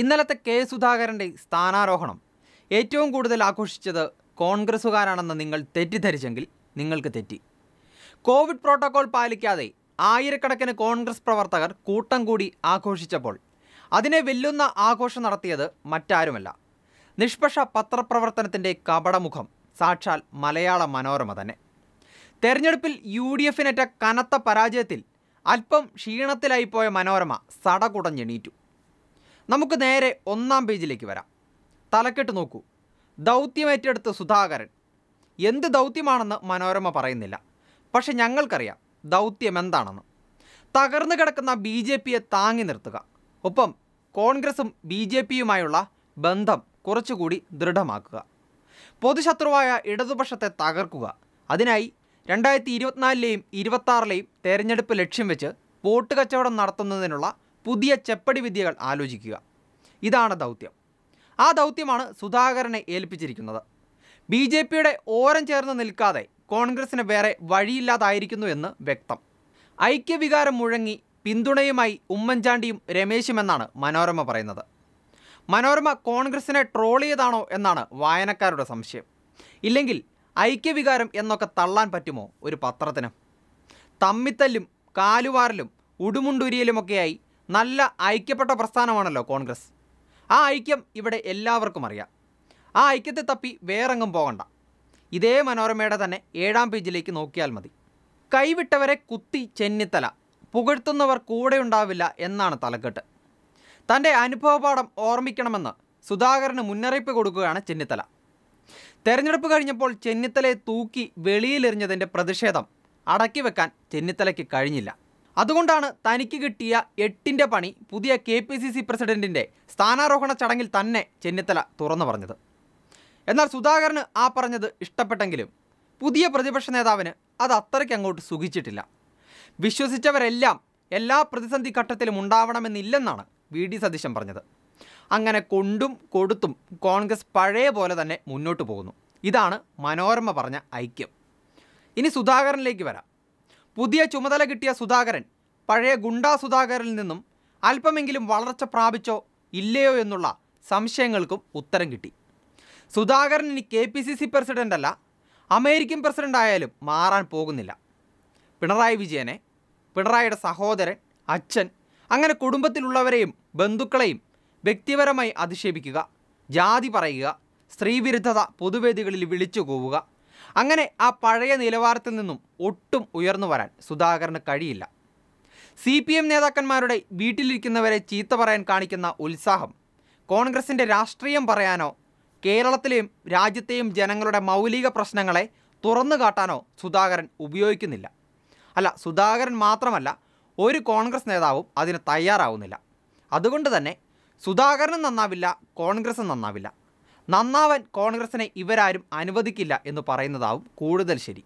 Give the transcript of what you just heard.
ഇന്നലത്തെ കെ സുധാകരൻ്റെ സ്ഥാനാരോഹണം ഏറ്റവും കൂടുതൽ ആഘോഷിച്ചത് കോൺഗ്രസ്സുകാരാണെന്ന് നിങ്ങൾ തെറ്റിദ്ധരിച്ചെങ്കിൽ നിങ്ങൾക്ക് തെറ്റി കോവിഡ് പ്രോട്ടോകോൾ പാലിക്കാതെ ആയിരക്കണക്കിന് കോൺഗ്രസ് പ്രവർത്തകർ കൂട്ടം കൂടി ആഘോഷിച്ചപ്പോൾ അതിനെ വെല്ലുന്ന ആഘോഷം നടത്തിയത് മറ്റാരുമല്ല നിഷ്പക്ഷ പത്രപ്രവർത്തനത്തിൻ്റെ കപടമുഖം സാക്ഷാൽ മലയാള മനോരമ തന്നെ തെരഞ്ഞെടുപ്പിൽ യു ഡി എഫിനേറ്റ കനത്ത പരാജയത്തിൽ അല്പം ക്ഷീണത്തിലായിപ്പോയ മനോരമ സടകുടഞ്ഞെണീറ്റു നമുക്ക് നേരെ ഒന്നാം പേജിലേക്ക് വരാം തലക്കെട്ട് നോക്കൂ ദൗത്യമേറ്റെടുത്ത സുധാകരൻ എന്ത് ദൗത്യമാണെന്ന് മനോരമ പറയുന്നില്ല പക്ഷെ ഞങ്ങൾക്കറിയാം ദൗത്യം എന്താണെന്ന് തകർന്നു കിടക്കുന്ന ബി ജെ പിയെ താങ്ങി നിർത്തുക ഒപ്പം കോൺഗ്രസും ബി ജെ പിയുമായുള്ള ബന്ധം കുറച്ചുകൂടി ദൃഢമാക്കുക പൊതുശത്രുവായ ഇടതുപക്ഷത്തെ തകർക്കുക അതിനായി രണ്ടായിരത്തി ഇരുപത്തിനാലിലെയും ഇരുപത്താറിലെയും തെരഞ്ഞെടുപ്പ് ലക്ഷ്യം വെച്ച് വോട്ട് കച്ചവടം നടത്തുന്നതിനുള്ള പുതിയ ചെപ്പടി വിദ്യകൾ ആലോചിക്കുക ഇതാണ് ദൗത്യം ആ ദൗത്യമാണ് സുധാകരനെ ഏൽപ്പിച്ചിരിക്കുന്നത് ബി ജെ പിയുടെ ഓരം ചേർന്ന് നിൽക്കാതെ കോൺഗ്രസിന് വേറെ വഴിയില്ലാതായിരിക്കുന്നു എന്ന് വ്യക്തം ഐക്യവികാരം മുഴങ്ങി പിന്തുണയുമായി ഉമ്മൻചാണ്ടിയും രമേശും എന്നാണ് മനോരമ പറയുന്നത് മനോരമ കോൺഗ്രസിനെ ട്രോൾ ചെയ്താണോ എന്നാണ് വായനക്കാരുടെ സംശയം ഇല്ലെങ്കിൽ ഐക്യവികാരം എന്നൊക്കെ തള്ളാൻ പറ്റുമോ ഒരു പത്രത്തിന് തമ്മിത്തല്ലും കാലുവാറിലും ഉടുമുണ്ടുരിയലുമൊക്കെയായി നല്ല ഐക്യപ്പെട്ട പ്രസ്ഥാനമാണല്ലോ കോൺഗ്രസ് ആ ഐക്യം ഇവിടെ എല്ലാവർക്കും അറിയാം ആ ഐക്യത്തെ തപ്പി വേറെങ്ങും പോകണ്ട ഇതേ മനോരമയുടെ തന്നെ ഏഴാം പേജിലേക്ക് നോക്കിയാൽ മതി കൈവിട്ടവരെ കുത്തി ചെന്നിത്തല പുകഴ്ത്തുന്നവർ കൂടെയുണ്ടാവില്ല എന്നാണ് തലക്കെട്ട് തൻ്റെ അനുഭവപാഠം ഓർമ്മിക്കണമെന്ന് സുധാകരന് മുന്നറിയിപ്പ് കൊടുക്കുകയാണ് ചെന്നിത്തല തെരഞ്ഞെടുപ്പ് കഴിഞ്ഞപ്പോൾ ചെന്നിത്തലയെ തൂക്കി വെളിയിലെറിഞ്ഞതിൻ്റെ പ്രതിഷേധം അടക്കി വെക്കാൻ ചെന്നിത്തലയ്ക്ക് കഴിഞ്ഞില്ല അതുകൊണ്ടാണ് തനിക്ക് കിട്ടിയ എട്ടിൻ്റെ പണി പുതിയ കെ പി സി സി പ്രസിഡൻറ്റിൻ്റെ സ്ഥാനാരോഹണ ചടങ്ങിൽ തന്നെ ചെന്നിത്തല തുറന്നു പറഞ്ഞത് എന്നാൽ സുധാകരന് ആ പറഞ്ഞത് ഇഷ്ടപ്പെട്ടെങ്കിലും പുതിയ പ്രതിപക്ഷ നേതാവിന് അത് അത്രയ്ക്ക് അങ്ങോട്ട് സുഖിച്ചിട്ടില്ല വിശ്വസിച്ചവരെല്ലാം എല്ലാ പ്രതിസന്ധി ഘട്ടത്തിലും ഉണ്ടാവണമെന്നില്ലെന്നാണ് വി ഡി സതീശൻ പറഞ്ഞത് അങ്ങനെ കൊണ്ടും കൊടുത്തും കോൺഗ്രസ് പഴയ പോലെ തന്നെ മുന്നോട്ട് പോകുന്നു ഇതാണ് മനോരമ പറഞ്ഞ ഐക്യം ഇനി സുധാകരനിലേക്ക് വരാം പുതിയ ചുമതല കിട്ടിയ സുധാകരൻ പഴയ ഗുണ്ടാ സുധാകരിൽ നിന്നും അല്പമെങ്കിലും വളർച്ച പ്രാപിച്ചോ ഇല്ലയോ എന്നുള്ള സംശയങ്ങൾക്കും ഉത്തരം കിട്ടി സുധാകരൻ ഇനി K P C C president അല്ല അമേരിക്കൻ പ്രസിഡൻ്റ് ആയാലും മാറാൻ പോകുന്നില്ല പിണറായി വിജയനെ പിണറായിയുടെ സഹോദരൻ അച്ഛൻ അങ്ങനെ കുടുംബത്തിലുള്ളവരെയും ബന്ധുക്കളെയും വ്യക്തിപരമായി അധിക്ഷേപിക്കുക ജാതി പറയുക സ്ത്രീവിരുദ്ധത പൊതുവേദികളിൽ വിളിച്ചു കൂവുക അങ്ങനെ ആ പഴയ നിലവാരത്തിൽ നിന്നും ഒട്ടും ഉയർന്നു വരാൻ സുധാകരന് കഴിയില്ല സി പി എം നേതാക്കന്മാരുടെ വീട്ടിലിരിക്കുന്നവരെ ചീത്ത പറയാൻ കാണിക്കുന്ന ഉത്സാഹം കോൺഗ്രസിൻ്റെ രാഷ്ട്രീയം പറയാനോ കേരളത്തിലെയും രാജ്യത്തെയും ജനങ്ങളുടെ മൗലിക പ്രശ്നങ്ങളെ തുറന്നു കാട്ടാനോ സുധാകരൻ ഉപയോഗിക്കുന്നില്ല അല്ല സുധാകരൻ മാത്രമല്ല ഒരു കോൺഗ്രസ് നേതാവും അതിന് തയ്യാറാവുന്നില്ല അതുകൊണ്ട് തന്നെ സുധാകരനും നന്നാവില്ല കോൺഗ്രസും നന്നാവില്ല നന്നാവാൻ കോൺഗ്രസിനെ ഇവരാരും അനുവദിക്കില്ല എന്ന് പറയുന്നതാവും കൂടുതൽ ശരി